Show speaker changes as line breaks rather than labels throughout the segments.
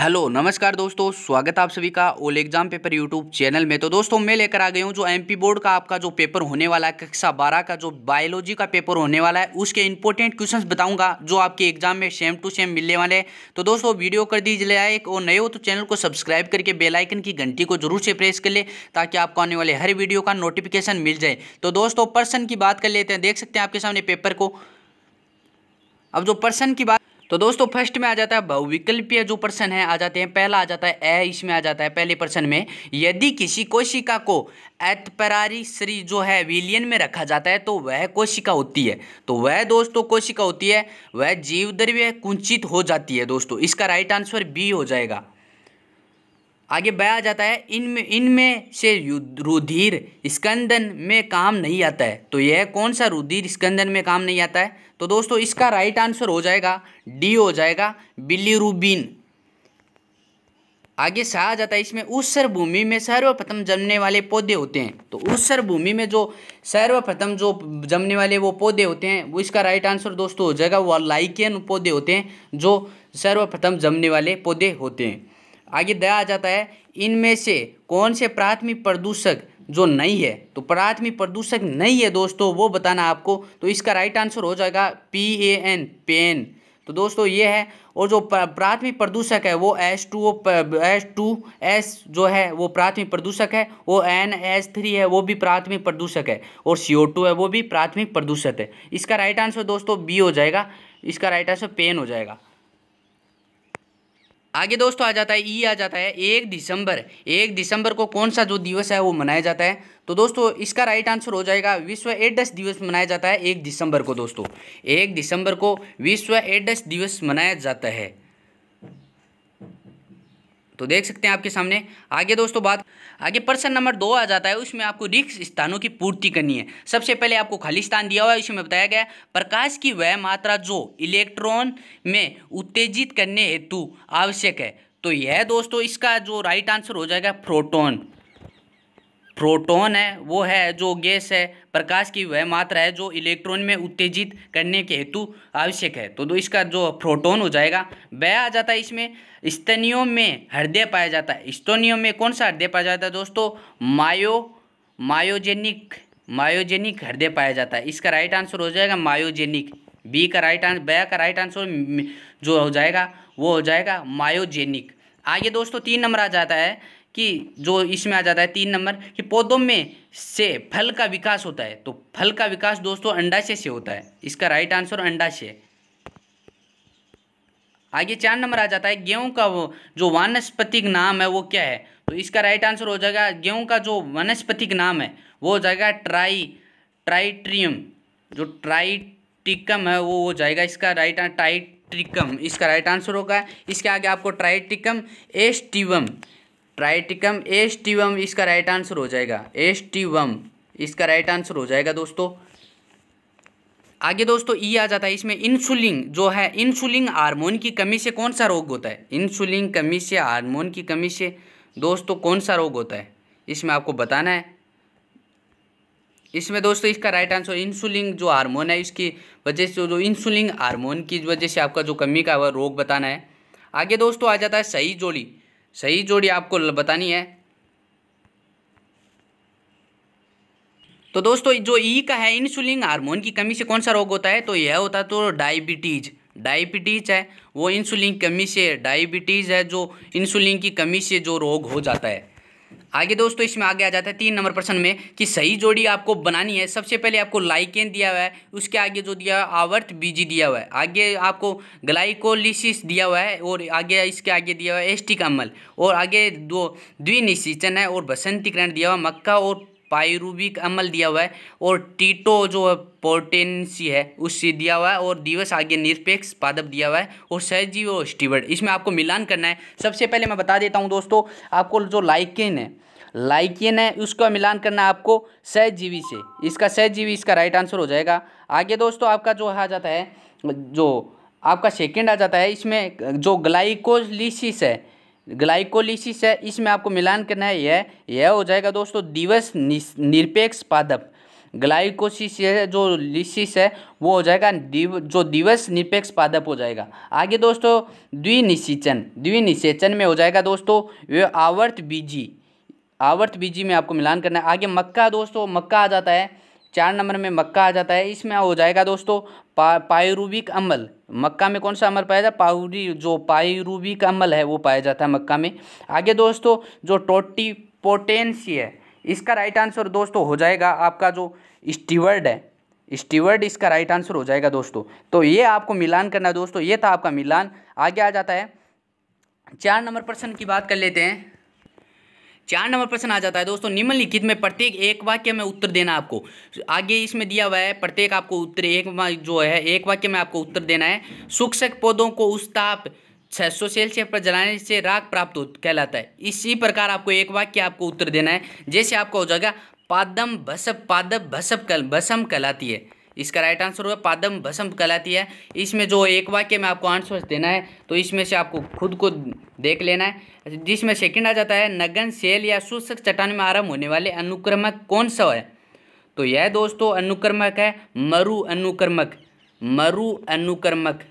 hello नमस्कार दोस्तों स्वागत आप सभी का ओल एग्जाम पेपर यूट्यूब चैनल में तो दोस्तों मैं लेकर आ गया हूँ जो एमपी बोर्ड का आपका जो पेपर होने वाला है कक्षा बारह का जो बायोलॉजी का पेपर होने वाला है उसके इंपॉर्टेंट क्वेश्चंस बताऊंगा जो आपके एग्जाम में सेम टू सेम मिलने वाले हैं तो दोस्तों वीडियो कर दीजिए लाइक और नए हो तो चैनल को सब्सक्राइब करके बेलाइकन की घंटी को जरूर से प्रेस कर ले ताकि आपको आने वाले हर वीडियो का नोटिफिकेशन मिल जाए तो दोस्तों पर्सन की बात कर लेते हैं देख सकते हैं आपके सामने पेपर को अब जो पर्सन की बात तो दोस्तों फर्स्ट में आ जाता है बहुविकल्पीय जो प्रश्न है आ जाते हैं पहला आ जाता है ए इसमें आ जाता है पहले प्रश्न में यदि किसी कोशिका को एतपरारी श्री जो है विलियन में रखा जाता है तो वह कोशिका होती है तो वह दोस्तों कोशिका होती है वह जीवद्रव्य कुंचित हो जाती है दोस्तों इसका राइट आंसर बी हो जाएगा आगे बया जाता है इनमें इनमें से रुधिर स्कंदन में काम नहीं आता है तो यह कौन सा रुधिर स्कंदन में काम नहीं आता है तो दोस्तों इसका राइट आंसर हो जाएगा डी हो जाएगा बिलीरुबिन आगे सहा जाता है इसमें उत्सर भूमि में सर्वप्रथम जमने वाले पौधे होते हैं तो उत्सर भूमि में जो सर्वप्रथम जो जमने वाले वो पौधे होते हैं वो इसका राइट आंसर दोस्तों हो जाएगा वो लाइकेन पौधे होते हैं जो सर्वप्रथम जमने वाले पौधे होते हैं आगे दया आ जाता है इनमें से कौन से प्राथमिक प्रदूषक जो नहीं है तो प्राथमिक प्रदूषक नहीं है दोस्तों वो बताना आपको तो इसका राइट आंसर हो जाएगा पी ए एन पेन तो दोस्तों ये है और जो प्राथमिक प्रदूषक है वो S two S two S जो है वो प्राथमिक प्रदूषक है वो एन एस थ्री है वो भी प्राथमिक प्रदूषक है और सी ओ टू है वो भी प्राथमिक प्रदूषक है इसका राइट आंसर दोस्तों बी हो जाएगा इसका राइट आंसर पेन हो जाएगा आगे दोस्तों आ जाता है ई आ जाता है एक दिसंबर एक दिसंबर को कौन सा जो दिवस है वो मनाया जाता है तो दोस्तों इसका राइट आंसर हो जाएगा विश्व एड्स दिवस मनाया जाता है एक दिसंबर को दोस्तों एक दिसंबर को विश्व एड्स दिवस मनाया जाता है तो देख सकते हैं आपके सामने आगे दोस्तों बात आगे प्रश्न नंबर दो आ जाता है उसमें आपको रिक्त स्थानों की पूर्ति करनी है सबसे पहले आपको खाली स्थान दिया हुआ है इसमें बताया गया प्रकाश की वह मात्रा जो इलेक्ट्रॉन में उत्तेजित करने हेतु आवश्यक है तो यह दोस्तों इसका जो राइट आंसर हो जाएगा प्रोटोन प्रोटॉन है वो है जो गैस है प्रकाश की वह मात्रा है जो इलेक्ट्रॉन में उत्तेजित करने के हेतु आवश्यक है तो, तो, इसका जो प्रोटॉन हो जाएगा वह आ जाता है इसमें स्तनियों में हृदय पाया जाता है स्तनियों में कौन सा हृदय पाया जाता है दोस्तों मायो मायोजेनिक मायोजेनिक हृदय पाया जाता है इसका राइट आंसर हो जाएगा मायोजेनिक बी का राइट आंसर बया का राइट आंसर जो हो जाएगा वो हो जाएगा मायोजेनिक आगे दोस्तों तीन नंबर आ जाता है कि जो इसमें आ जाता है तीन नंबर कि पौधों में से फल का विकास होता है तो फल का विकास दोस्तों अंडाशय से होता है इसका राइट आंसर अंडाशय आगे चार नंबर आ जाता है गेहूं का वो जो वानस्पतिक नाम है वो क्या है तो इसका राइट आंसर हो जाएगा गेहूं का जो वनस्पतिक नाम है वो हो जाएगा ट्राई ट्राइट्रियम जो ट्राइटिकम है वो हो जाएगा इसका राइट ट्राइट्रिकम इसका राइट आंसर होगा इसके आगे आपको ट्राइटिकम एस्टिवम ट्राइटिकम एस इसका राइट आंसर हो जाएगा एस इसका राइट आंसर हो जाएगा दोस्तों आगे दोस्तों ई आ जाता है इसमें इंसुलिन जो है इंसुलिन हार्मोन की कमी से कौन सा रोग होता है इंसुलिन कमी से हार्मोन की कमी से दोस्तों कौन सा रोग होता है इसमें आपको बताना है इसमें दोस्तों इसका राइट आंसर इंसुलिन जो हार्मोन है इसकी वजह से जो इंसुलिन हार्मोन की वजह से आपका जो कमी का रोग बताना है आगे दोस्तों आ जाता है सही जोड़ी सही जोड़ी आपको बतानी है तो दोस्तों जो ई का है इंसुलिन हार्मोन की कमी से कौन सा रोग होता है तो यह होता है तो डायबिटीज डायबिटीज है वो इंसुलिन कमी से डायबिटीज़ है जो इंसुलिन की कमी से जो रोग हो जाता है आगे दोस्तों इसमें आगे आ जाता है तीन नंबर प्रश्न में कि सही जोड़ी आपको बनानी है सबसे पहले आपको लाइकेन दिया हुआ है उसके आगे जो दिया हुआ आवर्त बीजी दिया हुआ है आगे आपको ग्लाइकोलिसिस दिया हुआ है और आगे इसके आगे दिया हुआ है एस्टिक अमल और आगे दो द्विनिश्चितन है और बसंतीकरण दिया हुआ मक्का और पायरूबिक अमल दिया हुआ है और टीटो जो है पोर्टेंसी है उससे दिया हुआ है और दिवस आगे निरपेक्ष पादप दिया हुआ है और सहजीव और स्टीवर्ड इसमें आपको मिलान करना है सबसे पहले मैं बता देता हूँ दोस्तों आपको जो लाइकेन है लाइकेन है उसका मिलान करना है आपको सहजीवी से इसका सहजीवी इसका राइट आंसर हो जाएगा आगे दोस्तों आपका जो आ जाता है जो आपका सेकेंड आ जाता है इसमें जो ग्लाइकोलिसिस है ग्लाइकोलिसिस है इसमें आपको मिलान करना है यह यह हो जाएगा दोस्तों दिवस निरपेक्ष पादप ग्लाइकोसिस जो लिसिस है वो हो जाएगा दिव, जो दिवस निरपेक्ष पादप हो जाएगा आगे दोस्तों द्विनिषेचन द्विनिषेचन में हो जाएगा दोस्तों वे आवर्त बीजी आवर्त बीजी में आपको मिलान करना है आगे मक्का दोस्तों मक्का आ जाता है चार नंबर में मक्का आ जाता है इसमें हो जाएगा दोस्तों पा पायरूबिक अम्ल मक्का में कौन सा अमल पाया जाता है पाउरी जो पायरूबिक अम्ल है वो पाया जाता है मक्का में आगे दोस्तों जो टोटी पोटेंसी है इसका राइट आंसर दोस्तों हो जाएगा आपका जो स्टीवर्ड है स्टीवर्ड इसका राइट आंसर हो जाएगा दोस्तों तो ये आपको मिलान करना दोस्तों ये था आपका मिलान आगे आ जाता है चार नंबर प्रश्न की बात कर लेते हैं चार नंबर प्रश्न आ जाता है दोस्तों निम्नलिखित में प्रत्येक एक वाक्य में उत्तर देना आपको आगे इसमें दिया हुआ है प्रत्येक आपको उत्तर एक जो है एक वाक्य में आपको उत्तर देना है शुक्षक पौधों को उस ताप छः सौ सेल्सियस पर जलाने से राग प्राप्त हो कहलाता है इसी प्रकार आपको एक वाक्य आपको उत्तर देना है जैसे आपका हो जाएगा पादम भसप पादप भसप कल भसम कहलाती है इसका राइट आंसर होगा पादम भसम कहलाती है इसमें जो एक वाक्य में आपको आंसर देना है तो इसमें से आपको खुद को देख लेना है जिसमें सेकेंड आ जाता है नगन सेल या शुष्क चट्टान में आरम्भ होने वाले अनुक्रमक कौन सा है तो यह दोस्तों अनुक्रमक है मरु अनुक्रमक मरु अनुक्रमक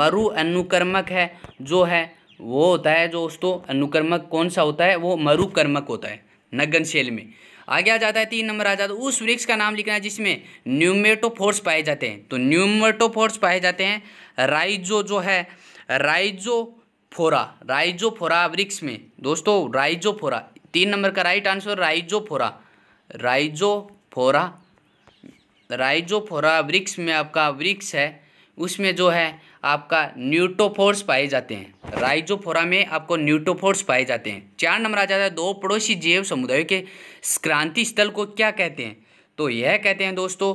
मरु अनुक्रमक है जो है वो होता है जो दोस्तों अनुक्रमक कौन सा होता है वो मरुकर्मक होता है नगन शैल में आगे आ जाता है तीन नंबर आ जाता है उस वृक्ष का नाम लिखना है जिसमें न्यूमेटोफोर्स पाए जाते हैं तो न्यूमेटोफोर्स पाए जाते हैं राइजो जो है राइजो फोरा राइजो फोरा वृक्ष में दोस्तों राइजो फोरा तीन नंबर का राइट आंसर राइजो फोरा राइजो फोरा राइजो फोरा वृक्ष में आपका वृक्ष है उसमें जो है आपका न्यूटोफोर्स पाए जाते हैं राइजोफोरा में आपको न्यूटोफोर्स पाए जाते हैं चार नंबर आ जाता है दो पड़ोसी जैव समुदाय के क्रांति स्थल को क्या कहते हैं तो यह कहते हैं दोस्तों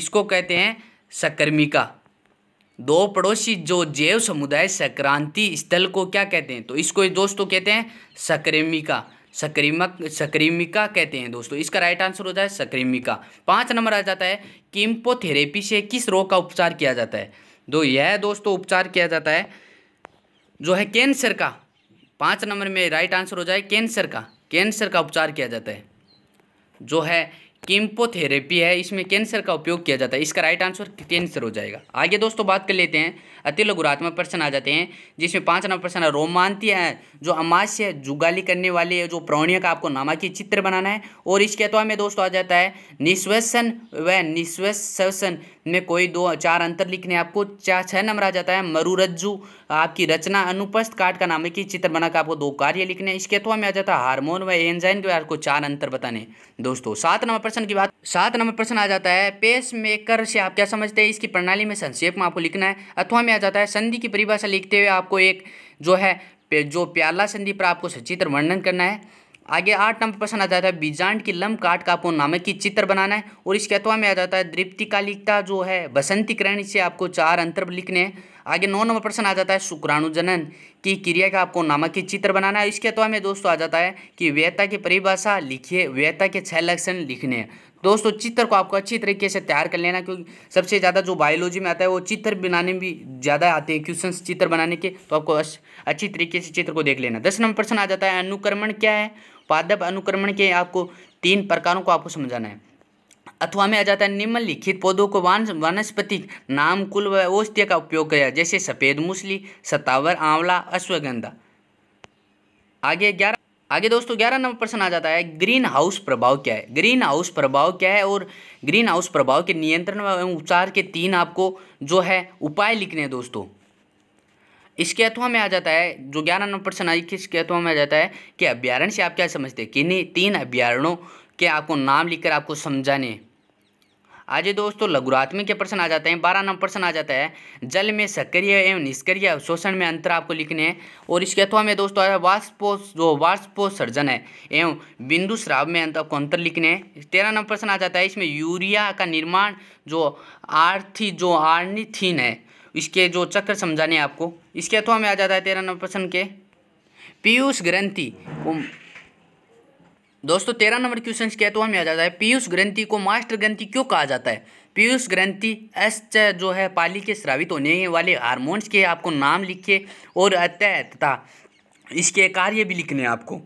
इसको कहते हैं सकर्मिका दो पड़ोसी जो जैव समुदाय संक्रांति स्थल को क्या कहते हैं तो इसको दोस्तों कहते हैं सक्रेमिका सक्रीमक सक्रीमिका कहते हैं दोस्तों इसका राइट आंसर हो जाए सक्रीमिका पाँच नंबर आ जाता है किम्पोथेरेपी से किस रोग का उपचार किया जाता है दो तो यह दोस्तों उपचार किया जाता है जो है कैंसर का पाँच नंबर में राइट आंसर हो जाए कैंसर का कैंसर का उपचार किया जाता है जो है कीम्पोथेरेपी है इसमें कैंसर का उपयोग किया जाता है इसका राइट आंसर कैंसर हो जाएगा आगे दोस्तों बात कर लेते हैं अति लघुरात्मक प्रश्न आ जाते हैं जिसमें पाँच नंबर प्रश्न रोमांतीय है जो अमाश्य जुगाली करने वाले जो प्रौणियों का आपको नामा की चित्र बनाना है और इसके अथवा में दोस्तों आ जाता है निश्वसन व निश्वसन में कोई दो चार अंतर लिखने आपको चार छः नंबर आ जाता है मरुरज्जू आपकी रचना अनुपस्थ काट का नाम है कि चित्र बनाकर आपको दो कार्य लिखने इसके अथवा में आ जाता है हार्मोन व एंजाइन के आपको चार अंतर बताने दोस्तों सात नंबर प्रश्न की बात सात नंबर प्रश्न आ जाता है पेस मेकर से आप क्या समझते हैं इसकी प्रणाली में संक्षेप में आपको लिखना है अथवा में आ जाता है संधि की परिभाषा लिखते हुए आपको एक जो है जो प्याला संधि पर आपको सचित्र वर्णन करना है आगे आठ नंबर प्रश्न आ जाता है बीजांड की लंब काट का आपको नामक की चित्र बनाना है और इसके अथवा में आ जाता है कालिकता जो है बसंती बसंतीकरण से आपको चार अंतर लिखने हैं आगे नौ नंबर प्रश्न आ जाता है शुक्राणुजनन की क्रिया का आपको नामक की चित्र बनाना है इसके अथवा में दोस्तों आ जाता है कि व्यता की परिभाषा लिखिए व्यता के छह लक्षण लिखने हैं दोस्तों चित्र को आपको अच्छी तरीके से तैयार कर लेना क्योंकि सबसे ज़्यादा जो बायोलॉजी में आता है वो चित्र बनाने में भी ज़्यादा आते हैं क्वेश्चन चित्र बनाने के तो आपको अच्छी तरीके से चित्र को देख लेना दस नंबर प्रश्न आ जाता है अनुक्रमण क्या है पादप अनुक्रमण के आपको तीन प्रकारों को आपको समझाना है अथवा में आ जाता है निम्नलिखित पौधों को वनस्पति नाम कुल व औषधीय का उपयोग किया जैसे सफ़ेद मूसली सतावर आंवला अश्वगंधा आगे ग्यारह आगे दोस्तों ग्यारह नंबर प्रश्न आ जाता है ग्रीन हाउस प्रभाव क्या है ग्रीन हाउस प्रभाव क्या है और ग्रीन हाउस प्रभाव के नियंत्रण एवं उपचार के तीन आपको जो है उपाय लिखने हैं दोस्तों इसके अथवा में आ जाता है जो ग्यारह नंबर प्रश्न आई इसके अथवा में आ जाता है कि अभ्यारण से आप क्या समझते हैं किन्हीं तीन अभ्यारणों के आपको नाम लिखकर आपको समझाने आज दोस्तों लघुरात में क्या प्रश्न आ जाते हैं बारह नंबर प्रश्न आ जाता है जल में सक्रिय एवं निष्क्रिय अवशोषण में अंतर आपको लिखने हैं और इसके अथवा में दोस्तों आया वाष्पो जो सर्जन है एवं बिंदु श्राव में अंतर आपको अंतर लिखने हैं तेरह नंबर प्रश्न आ जाता है इसमें यूरिया का निर्माण जो आर्थी जो आर्निथीन है इसके जो चक्र समझाने आपको इसके अथवा में आ जाता है तेरह नंबर प्रश्न के पीयूष ग्रंथि दोस्तों तेरह नंबर क्वेश्चन क्या तो हमें आ जाता है पीयूष ग्रंथि को मास्टर ग्रंथि क्यों कहा जाता है पीयूष ग्रंथि एस जो है पाली के श्रावित होने वाले हारमोन्स के आपको नाम लिखे और अतः तथा इसके कार्य भी लिखने आपको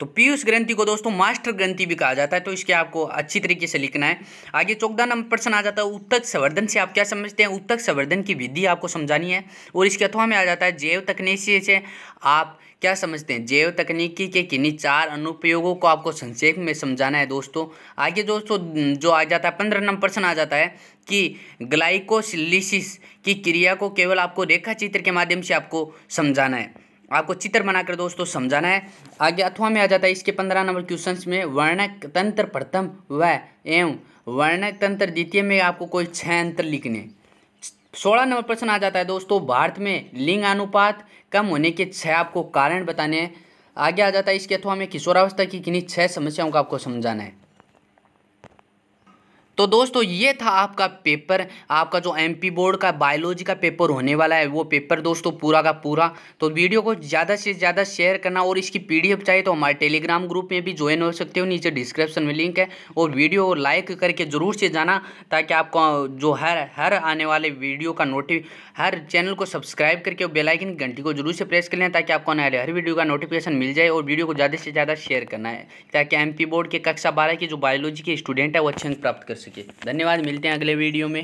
तो पीयूष ग्रंथि को दोस्तों मास्टर ग्रंथि भी कहा जाता है तो इसके आपको अच्छी तरीके से लिखना है आगे चौदह नंबर प्रश्न आ जाता है उत्तक संवर्धन से आप क्या समझते हैं उत्तक संवर्धन की विधि आपको समझानी है और इसके अथवा में आ जाता है जैव तकनीकी से आप क्या समझते हैं जैव तकनीकी के किन्हीं चार अनुपयोगों को आपको संक्षेप में समझाना है दोस्तों आगे दोस्तों जो आ जाता है पंद्रह नंबर प्रश्न आ जाता है कि ग्लाइकोसिलिसिस की क्रिया को केवल आपको रेखा चित्र के माध्यम से आपको समझाना है आपको चित्र बनाकर दोस्तों समझाना है आगे अथवा में आ जाता है इसके पंद्रह नंबर क्वेश्चन में वर्णक तंत्र प्रथम व एवं वर्णक तंत्र द्वितीय में आपको कोई छह अंतर लिखने सोलह नंबर प्रश्न आ जाता है दोस्तों भारत में लिंग अनुपात कम होने के छह आपको कारण बताने हैं आगे आ जाता है इसके अथवा में किशोरावस्था की किन्हीं छह समस्याओं का आपको समझाना है तो दोस्तों ये था आपका पेपर आपका जो एमपी बोर्ड का बायोलॉजी का पेपर होने वाला है वो पेपर दोस्तों पूरा का पूरा तो वीडियो को ज़्यादा से ज़्यादा शेयर करना और इसकी पीडीएफ चाहिए तो हमारे टेलीग्राम ग्रुप में भी ज्वाइन हो सकते हो नीचे डिस्क्रिप्शन में लिंक है और वीडियो को लाइक करके ज़रूर से जाना ताकि आपको जो हर हर आने वाले वीडियो का नोटिफ हर चैनल को सब्सक्राइब करके बेलाइकिन घंटी को जरूर से प्रेस कर लें ताकि आपको आने हर वीडियो का नोटिफिकेशन मिल जाए और वीडियो को ज़्यादा से ज़्यादा शेयर करना है ताकि एम बोर्ड के कक्षा बारह के जो बायोलॉजी के स्टूडेंट है वो अच्छे प्राप्त कर सकें सके धन्यवाद मिलते हैं अगले वीडियो में